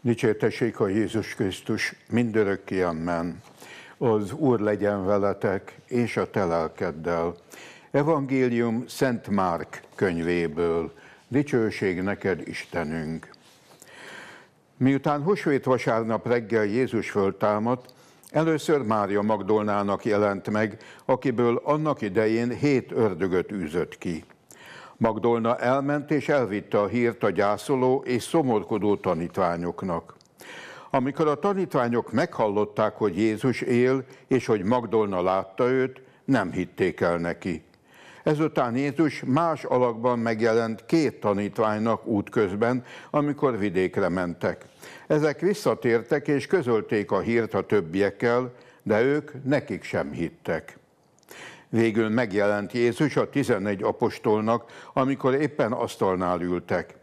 Dicsértessék a Jézus Krisztus, mindörökké amen. Az Úr legyen veletek, és a te lelkeddel. Evangélium Szent Márk könyvéből. Dicsőség neked, Istenünk! Miután hosvét vasárnap reggel Jézus föltámadt, először Mária Magdolnának jelent meg, akiből annak idején hét ördögöt űzött ki. Magdolna elment és elvitte a hírt a gyászoló és szomorkodó tanítványoknak. Amikor a tanítványok meghallották, hogy Jézus él, és hogy Magdolna látta őt, nem hitték el neki. Ezután Jézus más alakban megjelent két tanítványnak útközben, amikor vidékre mentek. Ezek visszatértek és közölték a hírt a többiekkel, de ők nekik sem hittek végül megjelent Jézus a 11 apostolnak, amikor éppen asztalnál ültek.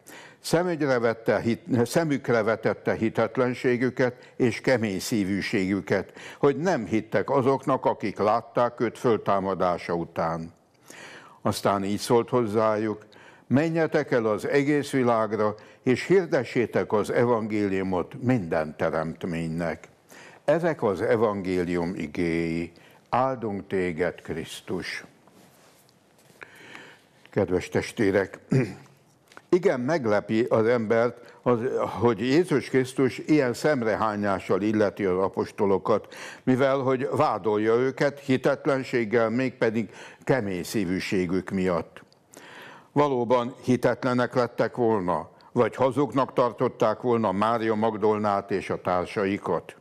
vette, hit, szemükre vetette hitetlenségüket és kemény szívűségüket, hogy nem hittek azoknak, akik látták őt föltámadása után. Aztán így szólt hozzájuk, menjetek el az egész világra, és hirdessétek az evangéliumot minden teremtménynek. Ezek az evangélium igéi áldunk téged, Krisztus. Kedves testvérek, igen meglepi az embert, az, hogy Jézus Krisztus ilyen szemrehányással illeti az apostolokat, mivel hogy vádolja őket hitetlenséggel, mégpedig kemény szívűségük miatt. Valóban hitetlenek lettek volna, vagy hazugnak tartották volna Mária Magdolnát és a társaikat.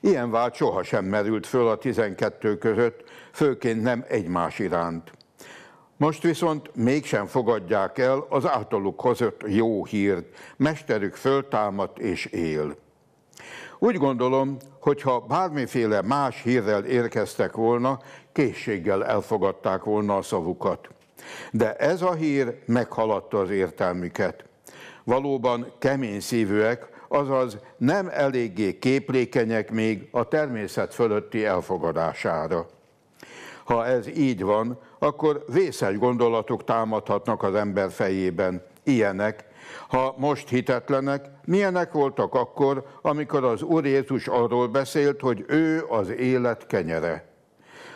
Ilyen vált sohasem merült föl a 12 között, főként nem egymás iránt. Most viszont mégsem fogadják el az általuk hozott jó hírt, mesterük föltámadt és él. Úgy gondolom, hogy ha bármiféle más hírrel érkeztek volna, készséggel elfogadták volna a szavukat. De ez a hír meghaladta az értelmüket. Valóban kemény szívűek, azaz nem eléggé képlékenyek még a természet fölötti elfogadására. Ha ez így van, akkor vészes gondolatok támadhatnak az ember fejében. Ilyenek, ha most hitetlenek, milyenek voltak akkor, amikor az Úr Jézus arról beszélt, hogy ő az élet kenyere.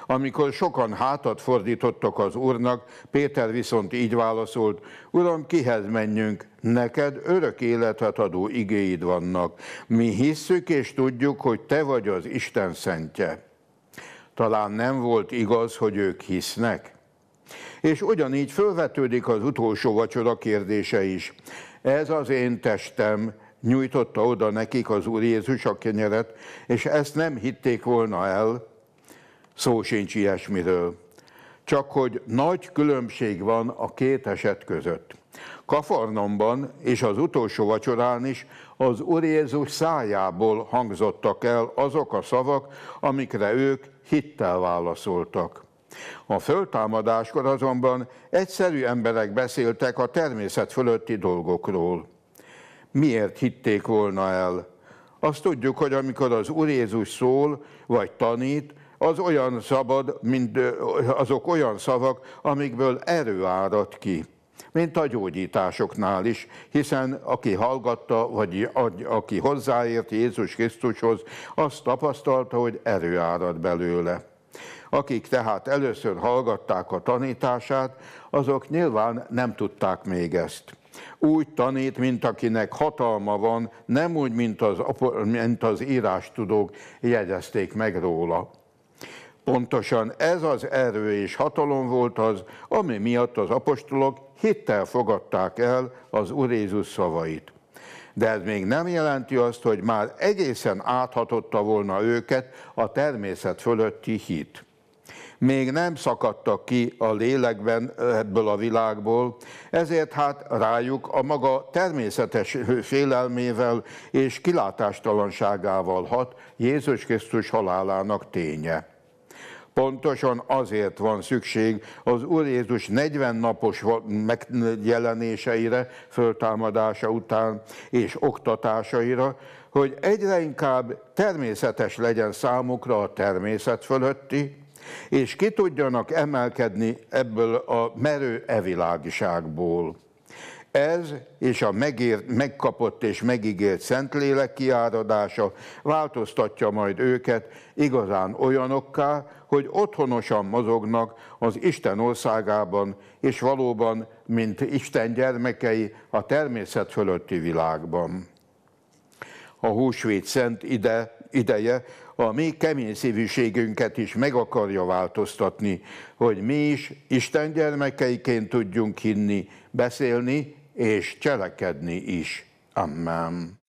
Amikor sokan hátat fordítottak az úrnak, Péter viszont így válaszolt, Uram, kihez menjünk? Neked örök életet adó igéid vannak. Mi hisszük és tudjuk, hogy te vagy az Isten szentje. Talán nem volt igaz, hogy ők hisznek? És ugyanígy fölvetődik az utolsó vacsora kérdése is. Ez az én testem, nyújtotta oda nekik az Úr Jézus a kenyeret, és ezt nem hitték volna el, Szó sincs ilyesmiről. Csak hogy nagy különbség van a két eset között. Kafarnomban és az utolsó vacsorán is az Úr Jézus szájából hangzottak el azok a szavak, amikre ők hittel válaszoltak. A föltámadáskor azonban egyszerű emberek beszéltek a természet fölötti dolgokról. Miért hitték volna el? Azt tudjuk, hogy amikor az Úr Jézus szól, vagy tanít, az olyan szabad, mint azok olyan szavak, amikből erő árad ki mint a gyógyításoknál is, hiszen aki hallgatta, vagy aki hozzáért Jézus Krisztushoz, azt tapasztalta, hogy erő árad belőle. Akik tehát először hallgatták a tanítását, azok nyilván nem tudták még ezt. Úgy tanít, mint akinek hatalma van, nem úgy, mint az, mint az írástudók jegyezték meg róla. Pontosan ez az erő és hatalom volt az, ami miatt az apostolok hittel fogadták el az Úr Jézus szavait. De ez még nem jelenti azt, hogy már egészen áthatotta volna őket a természet fölötti hit még nem szakadtak ki a lélekben ebből a világból, ezért hát rájuk a maga természetes félelmével és kilátástalanságával hat Jézus Krisztus halálának ténye. Pontosan azért van szükség az Úr Jézus 40 napos megjelenéseire, föltámadása után és oktatásaira, hogy egyre inkább természetes legyen számukra a természet fölötti, és ki tudjanak emelkedni ebből a merő evilágiságból. Ez és a megért, megkapott és megígért Szentlélek kiáradása változtatja majd őket igazán olyanokká, hogy otthonosan mozognak az Isten országában, és valóban, mint Isten gyermekei a természet fölötti világban. A húsvét szent ide, ideje a mi kemény szívűségünket is meg akarja változtatni, hogy mi is Isten gyermekeiként tudjunk hinni, beszélni és cselekedni is. Amen.